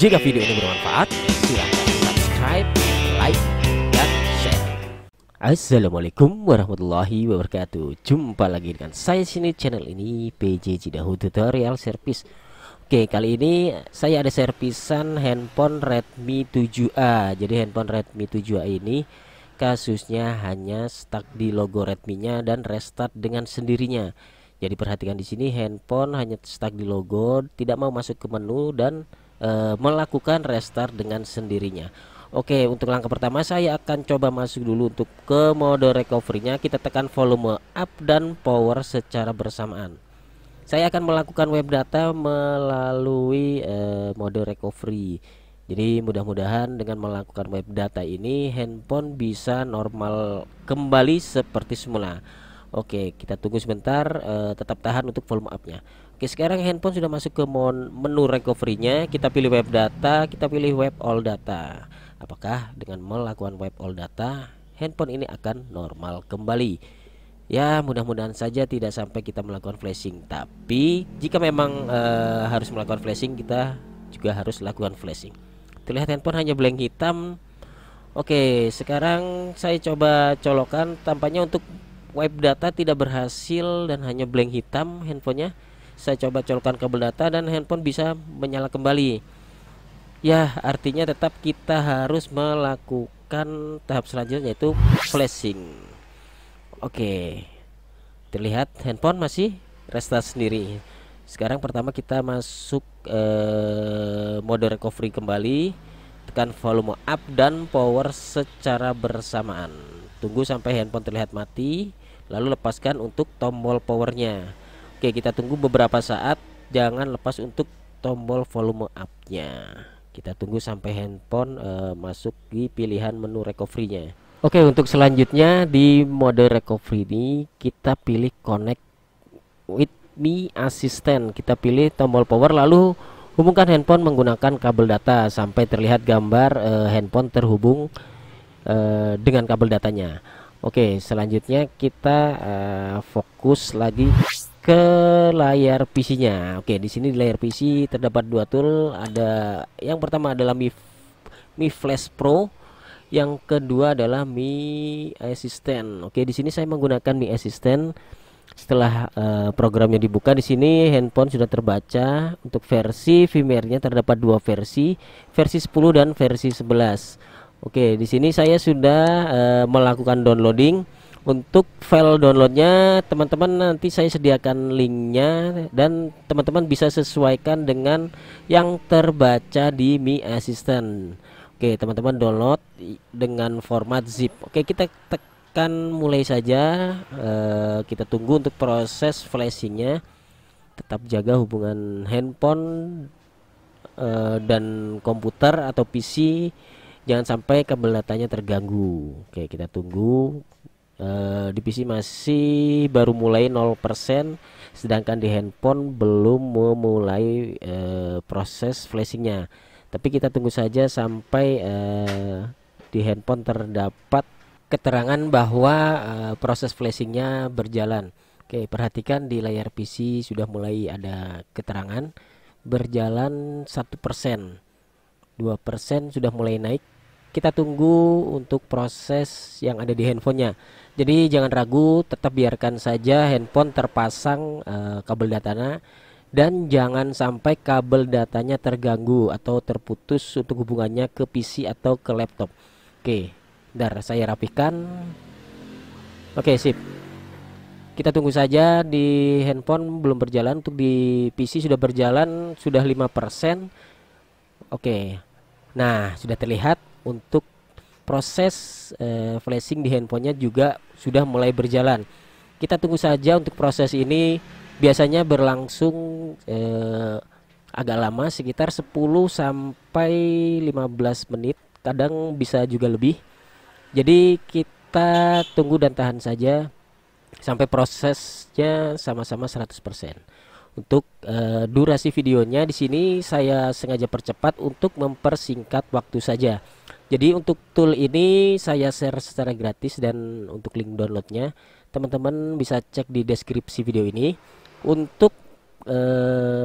Jika video ini bermanfaat, silahkan subscribe, like, dan share. Assalamualaikum warahmatullahi wabarakatuh. Jumpa lagi dengan saya sini channel ini PJ Cidahu Tutorial Service. Oke, kali ini saya ada servisan handphone Redmi 7A. Jadi handphone Redmi 7A ini kasusnya hanya stuck di logo Redmi-nya dan restart dengan sendirinya. Jadi perhatikan di sini handphone hanya stuck di logo, tidak mau masuk ke menu dan e, melakukan restart dengan sendirinya. Oke, untuk langkah pertama saya akan coba masuk dulu untuk ke mode recovery-nya. Kita tekan volume up dan power secara bersamaan. Saya akan melakukan web data melalui e, mode recovery jadi mudah-mudahan dengan melakukan web data ini handphone bisa normal kembali seperti semula. Oke, kita tunggu sebentar, uh, tetap tahan untuk volume up-nya. Oke, sekarang handphone sudah masuk ke menu recovery-nya. Kita pilih web data, kita pilih web all data. Apakah dengan melakukan web all data, handphone ini akan normal kembali? Ya, mudah-mudahan saja tidak sampai kita melakukan flashing. Tapi jika memang e, harus melakukan flashing, kita juga harus lakukan flashing terlihat handphone hanya blank hitam Oke sekarang saya coba colokan tampaknya untuk wipe data tidak berhasil dan hanya blank hitam handphonenya saya coba colokan kabel data dan handphone bisa menyala kembali ya artinya tetap kita harus melakukan tahap selanjutnya yaitu flashing Oke terlihat handphone masih restart sendiri sekarang pertama kita masuk eh, mode recovery kembali, tekan volume up dan power secara bersamaan. Tunggu sampai handphone terlihat mati, lalu lepaskan untuk tombol powernya. Oke, kita tunggu beberapa saat, jangan lepas untuk tombol volume up-nya. Kita tunggu sampai handphone eh, masuk di pilihan menu recovery-nya. Oke, untuk selanjutnya di mode recovery ini kita pilih connect with Mi Assistant. Kita pilih tombol power lalu hubungkan handphone menggunakan kabel data sampai terlihat gambar e, handphone terhubung e, dengan kabel datanya. Oke, selanjutnya kita e, fokus lagi ke layar PC-nya. Oke, di sini di layar PC terdapat dua tool. Ada yang pertama adalah Mi Mi Flash Pro yang kedua adalah Mi Assistant. Oke, di sini saya menggunakan Mi Assistant setelah uh, programnya dibuka di sini handphone sudah terbaca. Untuk versi firmware nya terdapat dua versi, versi 10 dan versi 11. Oke, di sini saya sudah uh, melakukan downloading. Untuk file downloadnya teman-teman nanti saya sediakan linknya dan teman-teman bisa sesuaikan dengan yang terbaca di Mi Assistant. Oke, teman-teman download dengan format zip. Oke, kita tek akan mulai saja uh, kita tunggu untuk proses flashingnya tetap jaga hubungan handphone uh, dan komputer atau PC jangan sampai kabel datanya terganggu oke kita tunggu uh, di PC masih baru mulai 0% sedangkan di handphone belum memulai uh, proses flashingnya tapi kita tunggu saja sampai uh, di handphone terdapat keterangan bahwa uh, proses flashingnya berjalan. Oke, perhatikan di layar PC sudah mulai ada keterangan berjalan satu persen, dua persen sudah mulai naik. Kita tunggu untuk proses yang ada di handphonenya. Jadi jangan ragu, tetap biarkan saja handphone terpasang uh, kabel datanya dan jangan sampai kabel datanya terganggu atau terputus untuk hubungannya ke PC atau ke laptop. Oke, Bentar, saya rapikan. Oke, sip. Kita tunggu saja di handphone belum berjalan, untuk di PC sudah berjalan, sudah 5%. Oke. Nah, sudah terlihat untuk proses eh, flashing di handphonenya juga sudah mulai berjalan. Kita tunggu saja untuk proses ini biasanya berlangsung eh, agak lama sekitar 10 sampai 15 menit, kadang bisa juga lebih. Jadi kita tunggu dan tahan saja sampai prosesnya sama-sama 100%. Untuk e, durasi videonya di sini saya sengaja percepat untuk mempersingkat waktu saja. Jadi untuk tool ini saya share secara gratis dan untuk link downloadnya teman-teman bisa cek di deskripsi video ini. Untuk e,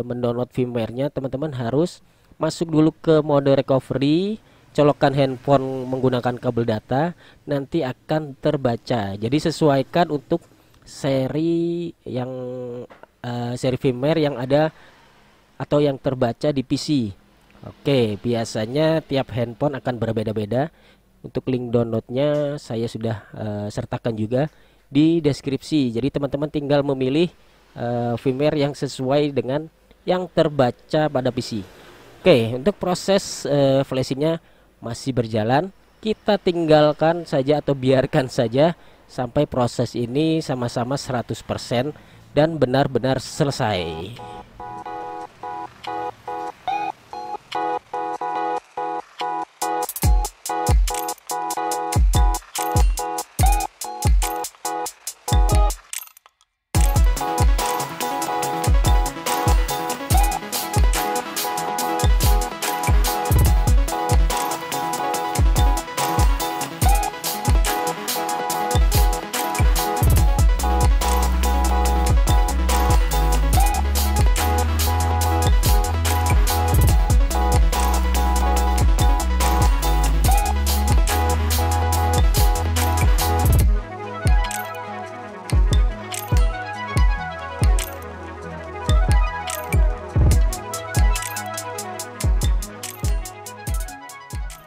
mendownload firmware-nya teman-teman harus masuk dulu ke mode recovery colokan handphone menggunakan kabel data nanti akan terbaca. Jadi sesuaikan untuk seri yang uh, seri firmware yang ada atau yang terbaca di PC. Oke, biasanya tiap handphone akan berbeda-beda. Untuk link downloadnya saya sudah uh, sertakan juga di deskripsi. Jadi teman-teman tinggal memilih uh, firmware yang sesuai dengan yang terbaca pada PC. Oke, untuk proses uh, flashingnya masih berjalan, kita tinggalkan saja atau biarkan saja sampai proses ini sama-sama 100% dan benar-benar selesai.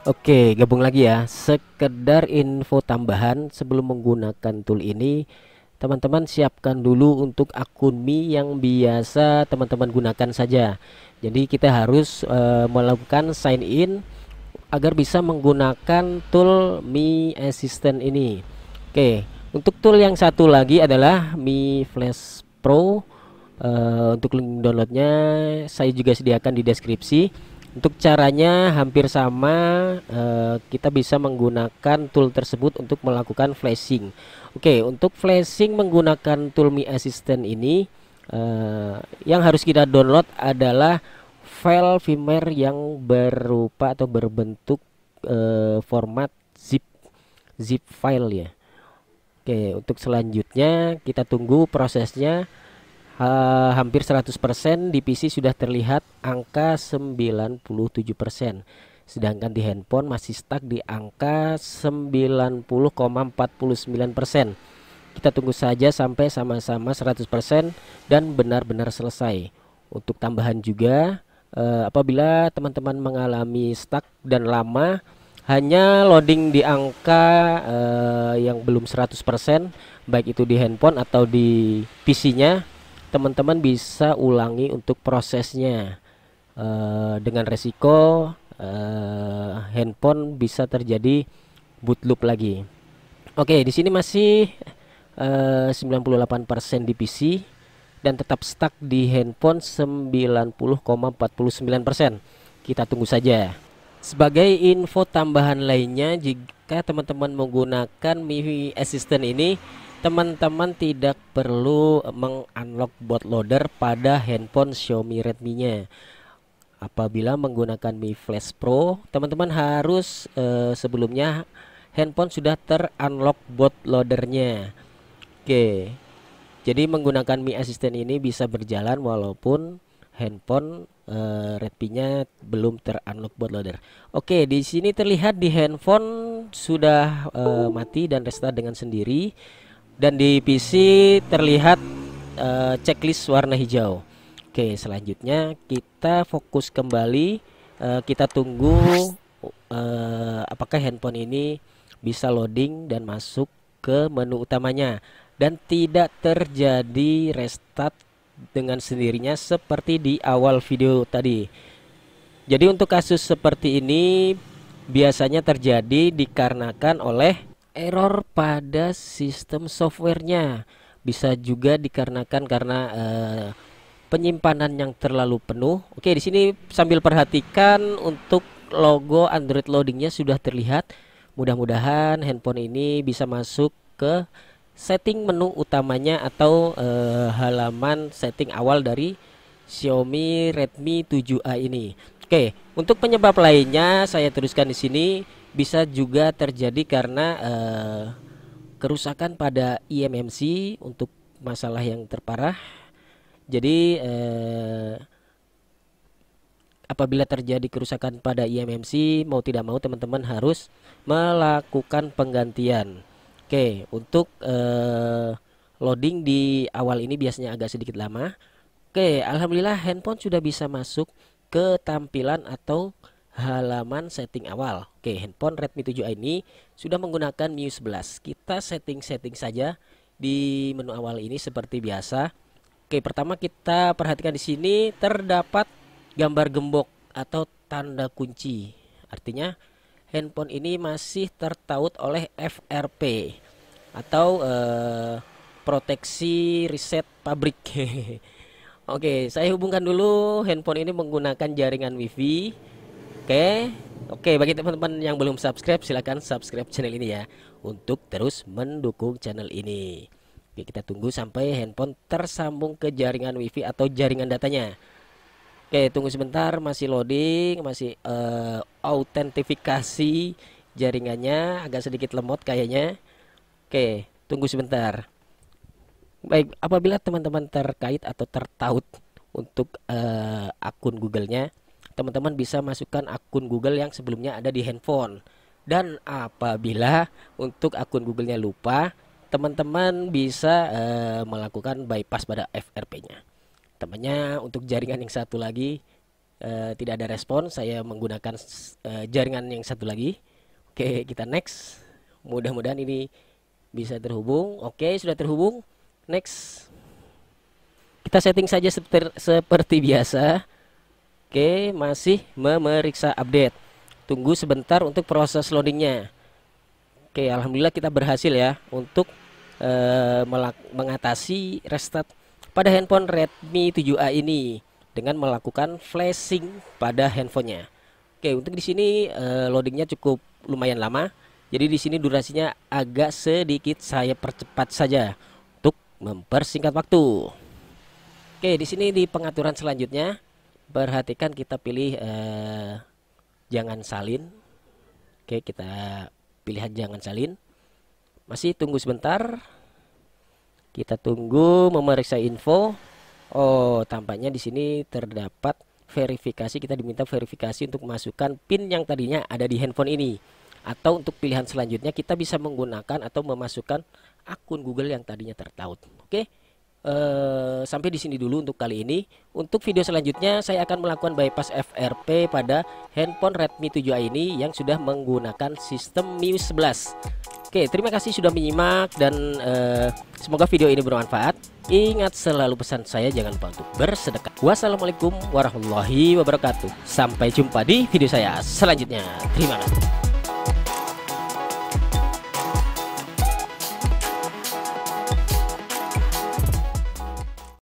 Oke, gabung lagi ya. Sekedar info tambahan sebelum menggunakan tool ini, teman-teman siapkan dulu untuk akun Mi yang biasa teman-teman gunakan saja. Jadi kita harus e, melakukan sign in agar bisa menggunakan tool Mi Assistant ini. Oke, untuk tool yang satu lagi adalah Mi Flash Pro. Uh, untuk link downloadnya saya juga sediakan di deskripsi untuk caranya hampir sama, e, kita bisa menggunakan tool tersebut untuk melakukan flashing. Oke, untuk flashing menggunakan tool Mi Assistant ini, e, yang harus kita download adalah file firmware yang berupa atau berbentuk e, format zip zip file ya. Oke, untuk selanjutnya kita tunggu prosesnya uh, hampir 100% di PC sudah terlihat angka 97%. Sedangkan di handphone masih stuck di angka 90,49%. Kita tunggu saja sampai sama-sama 100% dan benar-benar selesai. Untuk tambahan juga uh, apabila teman-teman mengalami stuck dan lama hanya loading di angka uh, yang belum 100% baik itu di handphone atau di PC-nya teman-teman bisa ulangi untuk prosesnya uh, dengan resiko uh, handphone bisa terjadi boot loop lagi. Oke, di sini masih eh, uh, 98% di PC dan tetap stuck di handphone 90,49%. Kita tunggu saja. Sebagai info tambahan lainnya, jika teman-teman menggunakan Mi Assistant ini teman-teman tidak perlu mengunlock bootloader pada handphone Xiaomi Redmi-nya. Apabila menggunakan Mi Flash Pro, teman-teman harus eh, sebelumnya handphone sudah terunlock bootloadernya. Oke. Jadi menggunakan Mi Assistant ini bisa berjalan walaupun handphone uh, Redmi-nya belum terunlock bootloader. Oke, di sini terlihat di handphone sudah uh, mati dan restart dengan sendiri dan di PC terlihat uh, checklist warna hijau Oke selanjutnya kita fokus kembali uh, kita tunggu uh, apakah handphone ini bisa loading dan masuk ke menu utamanya dan tidak terjadi restart dengan sendirinya seperti di awal video tadi jadi untuk kasus seperti ini biasanya terjadi dikarenakan oleh error pada sistem softwarenya bisa juga dikarenakan karena uh, penyimpanan yang terlalu penuh oke di sini sambil perhatikan untuk logo Android loadingnya sudah terlihat mudah-mudahan handphone ini bisa masuk ke setting menu utamanya atau uh, halaman setting awal dari Xiaomi Redmi 7A ini. Oke, untuk penyebab lainnya saya teruskan di sini bisa juga terjadi karena uh, kerusakan pada IMMC e untuk masalah yang terparah. Jadi uh, apabila terjadi kerusakan pada IMMC e mau tidak mau teman-teman harus melakukan penggantian. Oke, untuk uh, loading di awal ini biasanya agak sedikit lama. Oke, alhamdulillah handphone sudah bisa masuk ke tampilan atau halaman setting awal. Oke, handphone Redmi 7A ini sudah menggunakan MIUI 11. Kita setting-setting saja di menu awal ini seperti biasa. Oke, pertama kita perhatikan di sini terdapat gambar gembok atau tanda kunci. Artinya handphone ini masih tertaut oleh FRP atau eh, proteksi reset pabrik. Oke, saya hubungkan dulu handphone ini menggunakan jaringan Wi-Fi. Oke. Oke, bagi teman-teman yang belum subscribe silahkan subscribe channel ini ya untuk terus mendukung channel ini. Oke, kita tunggu sampai handphone tersambung ke jaringan WiFi atau jaringan datanya. Oke, tunggu sebentar masih loading, masih uh, autentifikasi jaringannya agak sedikit lemot kayaknya. Oke, tunggu sebentar. Baik, apabila teman-teman terkait atau tertaut untuk uh, akun Google-nya teman-teman bisa masukkan akun Google yang sebelumnya ada di handphone. Dan apabila untuk akun Google-nya lupa, teman-teman bisa eh, melakukan bypass pada FRP-nya. Temannya untuk jaringan yang satu lagi eh, tidak ada respon, saya menggunakan eh, jaringan yang satu lagi. Oke, kita next. Mudah-mudahan ini bisa terhubung. Oke, sudah terhubung. Next. Kita setting saja seperti biasa Oke, masih memeriksa update. Tunggu sebentar untuk proses loadingnya. Oke, alhamdulillah kita berhasil ya untuk e, mengatasi restart pada handphone Redmi 7A ini dengan melakukan flashing pada handphonenya. Oke, untuk di sini e, loadingnya cukup lumayan lama. Jadi di sini durasinya agak sedikit saya percepat saja untuk mempersingkat waktu. Oke, di sini di pengaturan selanjutnya perhatikan kita pilih eh, jangan salin oke kita pilihan jangan salin masih tunggu sebentar kita tunggu memeriksa info oh tampaknya di sini terdapat verifikasi kita diminta verifikasi untuk memasukkan pin yang tadinya ada di handphone ini atau untuk pilihan selanjutnya kita bisa menggunakan atau memasukkan akun Google yang tadinya tertaut oke okay? Eh, sampai di sini dulu untuk kali ini. Untuk video selanjutnya saya akan melakukan bypass FRP pada handphone Redmi 7A ini yang sudah menggunakan sistem MIUI 11. Oke, terima kasih sudah menyimak dan uh, semoga video ini bermanfaat. Ingat selalu pesan saya jangan lupa untuk bersedekah. Wassalamualaikum warahmatullahi wabarakatuh. Sampai jumpa di video saya selanjutnya. Terima kasih.